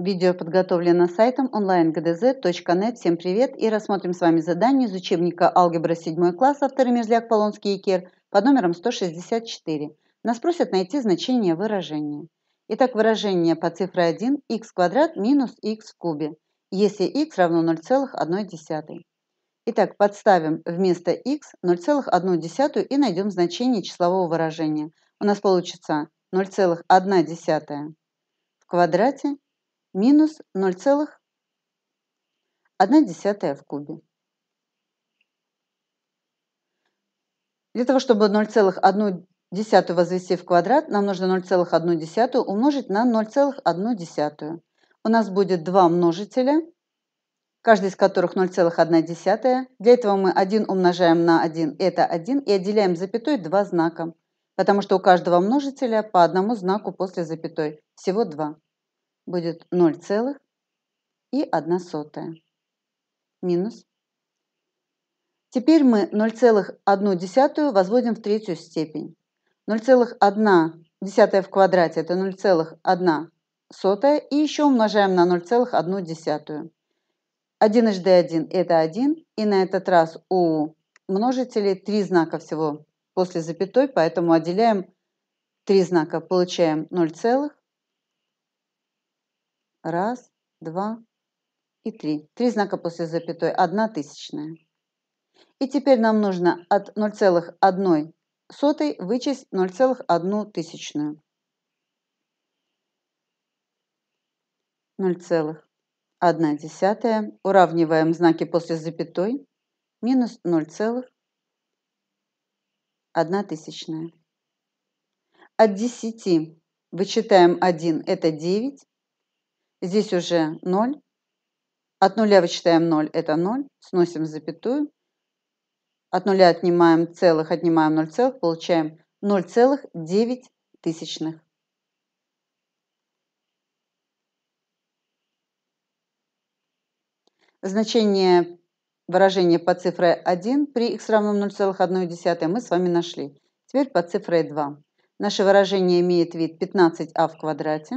Видео подготовлено сайтом online.gdz.net. Всем привет и рассмотрим с вами задание из учебника алгебра 7 класс автора Мерзляк, Полонский и Кер под номером 164. Нас просят найти значение выражения. Итак, выражение по цифре 1 x квадрат минус x в кубе, если x равно 0,1. Итак, подставим вместо x 0,1 и найдем значение числового выражения. У нас получится 0,1 в квадрате минус 0,1 в кубе. Для того, чтобы 0,1 возвести в квадрат, нам нужно 0,1 умножить на 0,1. У нас будет два множителя, каждый из которых 0,1. Для этого мы 1 умножаем на 1, это 1, и отделяем запятой два знака, потому что у каждого множителя по одному знаку после запятой, всего два будет 0,01 минус. Теперь мы 0,1 возводим в третью степень. 0,1 в квадрате – это 0,1 и еще умножаем на 0,1. 1 жды 1 – это 1, и на этот раз у множителей 3 знака всего после запятой, поэтому отделяем 3 знака, получаем целых Раз, два и три. Три знака после запятой, одна тысячная. И теперь нам нужно от 0,1 сотой вычесть 0,1 тысячную. 0,1 десятая. Уравниваем знаки после запятой. Минус 0,1 тысячная. От 10 вычитаем 1, это 9. Здесь уже 0. От нуля вычитаем 0, это 0. Сносим запятую. От нуля отнимаем целых, отнимаем 0 целых, получаем 0,9 тысячных. Значение выражения по цифре 1 при x равном 0,1 мы с вами нашли. Теперь по цифре 2. Наше выражение имеет вид 15а в квадрате.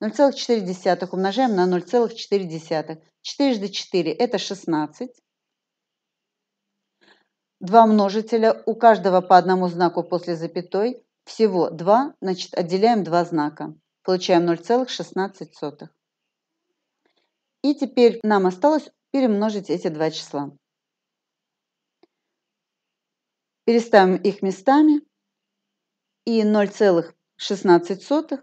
0,4 умножаем на 0,4. 4 4 – это 16. Два множителя, у каждого по одному знаку после запятой. Всего 2, значит отделяем два знака. Получаем 0,16. И теперь нам осталось перемножить эти два числа. Переставим их местами. И 0,16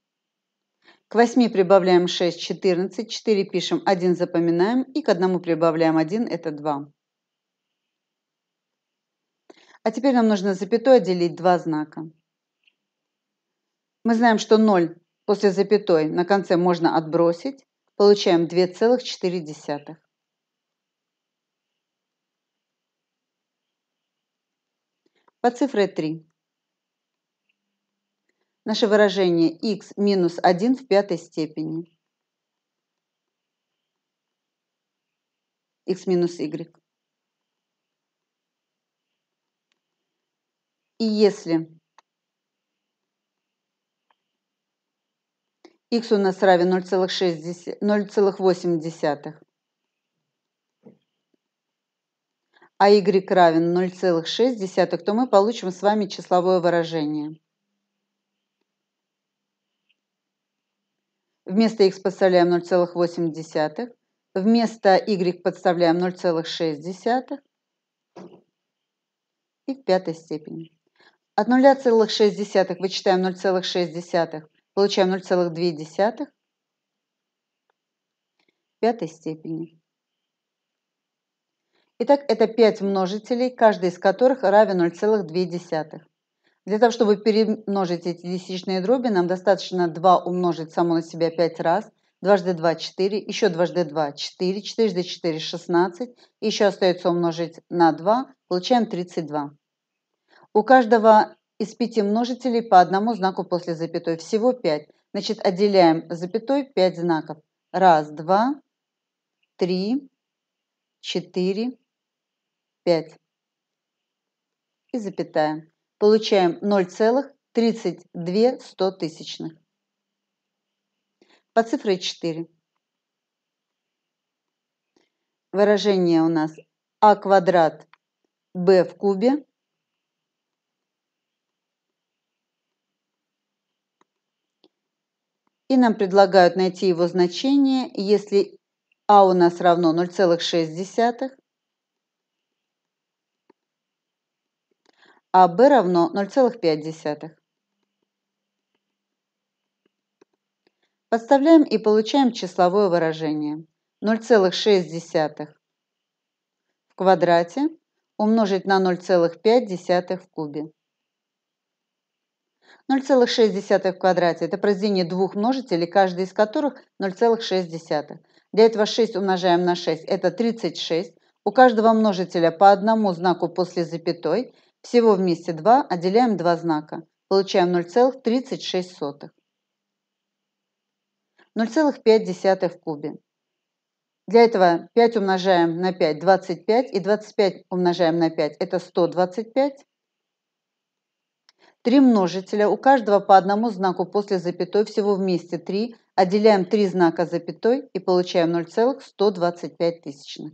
К 8 прибавляем 6, 14, 4 пишем, 1 запоминаем и к 1 прибавляем 1, это 2. А теперь нам нужно запятой отделить два знака. Мы знаем, что 0 после запятой на конце можно отбросить. Получаем 2,4. По цифре 3 наше выражение x минус 1 в пятой степени. x минус y. И если x у нас равен 0,8, а y равен 0,6, то мы получим с вами числовое выражение – Вместо x подставляем 0,8. Вместо y подставляем 0,6. И в пятой степени. От 0,6 вычитаем 0,6. Получаем 0,2 в пятой степени. Итак, это 5 множителей, каждый из которых равен 0,2. Для того, чтобы перемножить эти десятичные дроби, нам достаточно 2 умножить само на себя 5 раз. Дважды 2 – 4, еще дважды 2 – 4, четырежды 4 – 16, еще остается умножить на 2, получаем 32. У каждого из пяти множителей по одному знаку после запятой, всего 5. Значит, отделяем запятой 5 знаков. Раз, два, три, четыре, пять. И запятая получаем 0,32. По цифре 4. Выражение у нас а квадрат b в кубе И нам предлагают найти его значение, если а у нас равно 0,6, а b равно 0,5. Подставляем и получаем числовое выражение 0,6 в квадрате умножить на 0,5 в кубе. 0,6 в квадрате – это произведение двух множителей, каждый из которых 0,6. Для этого 6 умножаем на 6 – это 36. У каждого множителя по одному знаку после запятой – всего вместе 2 отделяем два знака. Получаем 0,36. 0,5 в кубе. Для этого 5 умножаем на 5 – 25, и 25 умножаем на 5 – это 125. Три множителя, у каждого по одному знаку после запятой, всего вместе 3, отделяем три знака запятой и получаем 0,125 тысячных.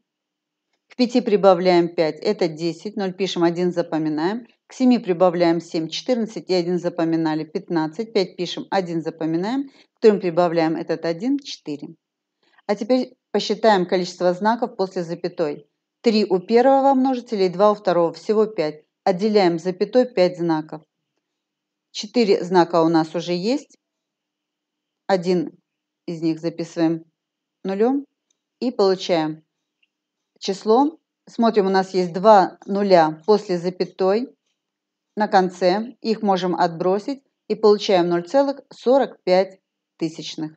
К 5 прибавляем 5, это 10, 0 пишем, 1 запоминаем. К 7 прибавляем 7, 14 и 1 запоминали, 15, 5 пишем, 1 запоминаем. К 3 прибавляем этот 1, 4. А теперь посчитаем количество знаков после запятой. 3 у первого множителя и 2 у второго, всего 5. Отделяем запятой 5 знаков. 4 знака у нас уже есть. Один из них записываем нулем и получаем число. Смотрим, у нас есть два нуля после запятой на конце. Их можем отбросить и получаем 0,45 тысячных.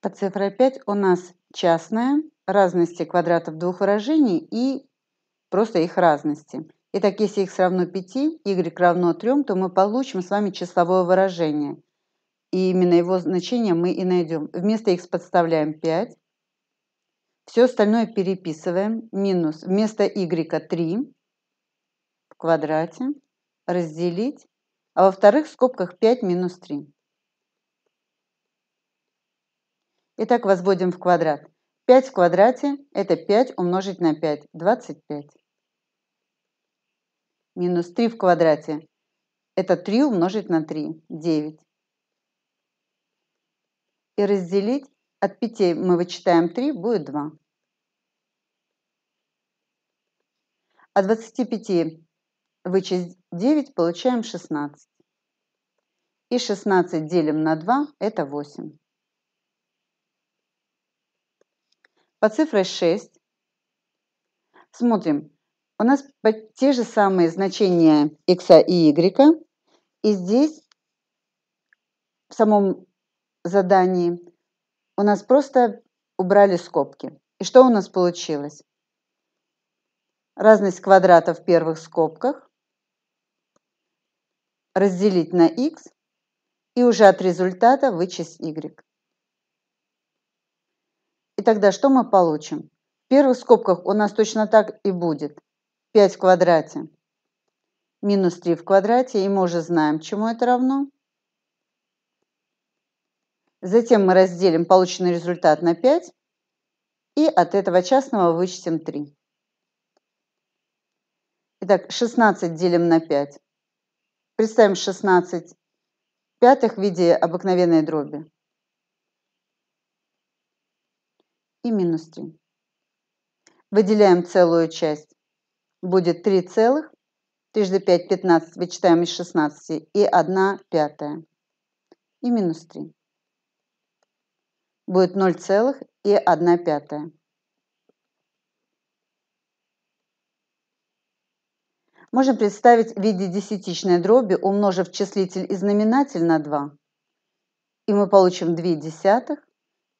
По цифрой 5 у нас частная, разности квадратов двух выражений и просто их разности. Итак, если x равно 5, y равно 3, то мы получим с вами числовое выражение. И именно его значение мы и найдем. Вместо x подставляем 5. Все остальное переписываем. Минус вместо y 3 в квадрате разделить. А во вторых в скобках 5 минус 3. Итак, возводим в квадрат. 5 в квадрате – это 5 умножить на 5 – 25 минус 3 в квадрате. Это 3 умножить на 3, 9. И разделить от 5 мы вычитаем 3, будет 2. От 25 вычесть 9, получаем 16. И 16 делим на 2, это 8. По цифре 6 смотрим, у нас те же самые значения x а, и y. И здесь в самом задании у нас просто убрали скобки. И что у нас получилось? Разность квадрата в первых скобках разделить на x и уже от результата вычесть y. И тогда что мы получим? В первых скобках у нас точно так и будет. 5 в квадрате минус 3 в квадрате, и мы уже знаем, чему это равно. Затем мы разделим полученный результат на 5 и от этого частного вычтем 3. Итак, 16 делим на 5. Представим 16 пятых в виде обыкновенной дроби. И минус 3. Выделяем целую часть будет 3 целых, трижды 5, 15, вычитаем из 16, и 1 пятая. И минус 3. Будет 0 целых и 1 пятая. Можно представить в виде десятичной дроби, умножив числитель и знаменатель на 2. И мы получим 2 десятых.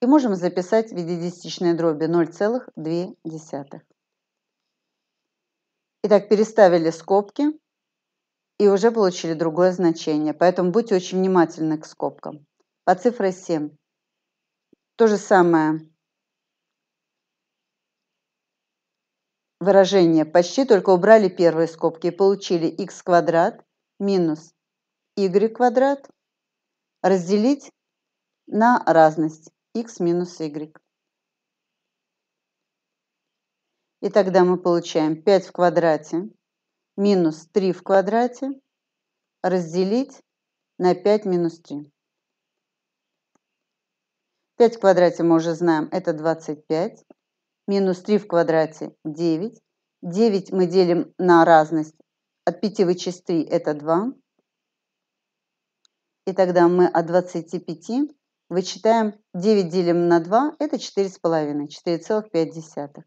И можем записать в виде десятичной дроби 0,2. Итак, переставили скобки и уже получили другое значение. Поэтому будьте очень внимательны к скобкам. По цифре 7. То же самое выражение почти, только убрали первые скобки и получили x квадрат минус y квадрат разделить на разность x минус y. И тогда мы получаем 5 в квадрате минус 3 в квадрате разделить на 5 минус 3. 5 в квадрате мы уже знаем, это 25. Минус 3 в квадрате 9. 9 мы делим на разность. От 5 вычесть 3 это 2. И тогда мы от 25 вычитаем 9 делим на 2, это 4,5, 4,5.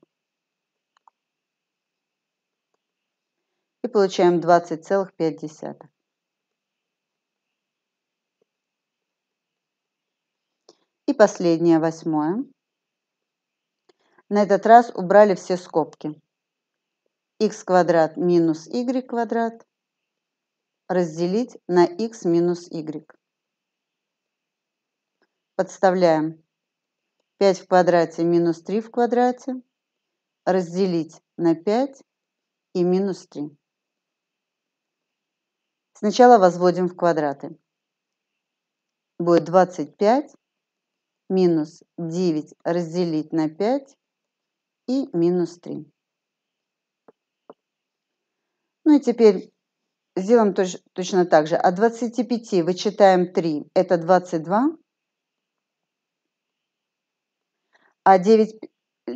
и получаем 20,5. И последнее, восьмое. На этот раз убрали все скобки. x квадрат минус y квадрат разделить на x минус y. Подставляем 5 в квадрате минус 3 в квадрате разделить на 5 и минус 3. Сначала возводим в квадраты. Будет 25 минус 9 разделить на 5 и минус 3. Ну и теперь сделаем точ точно так же. От 25 вычитаем 3, это 22. А 9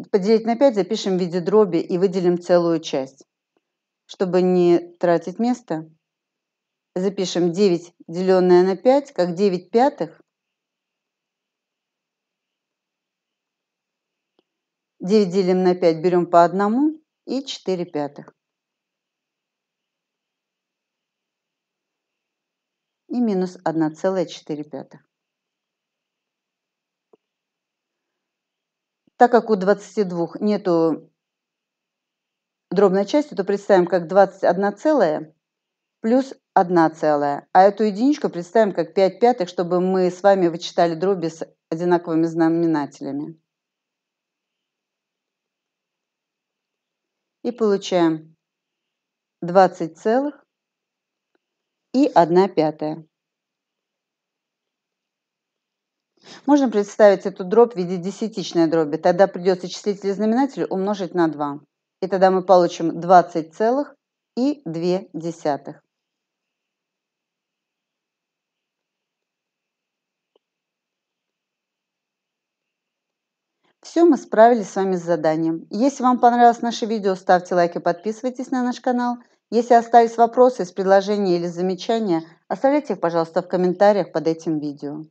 поделить на 5 запишем в виде дроби и выделим целую часть, чтобы не тратить место запишем 9, деленное на 5, как 9 пятых. 9 делим на 5, берем по одному и 4 пятых. И минус 1,4 пятых. Так как у 22 нету дробной части, то представим, как 21 целое плюс 1 целая. А эту единичку представим как 5 пятых, чтобы мы с вами вычитали дроби с одинаковыми знаменателями. И получаем 20 целых и 1 пятая. Можно представить эту дробь в виде десятичной дроби. Тогда придется числитель и знаменатель умножить на 2. И тогда мы получим 20 целых и 2 десятых. Все, мы справились с вами с заданием. Если вам понравилось наше видео, ставьте лайки, подписывайтесь на наш канал. Если остались вопросы предложения или замечания, оставляйте их, пожалуйста, в комментариях под этим видео.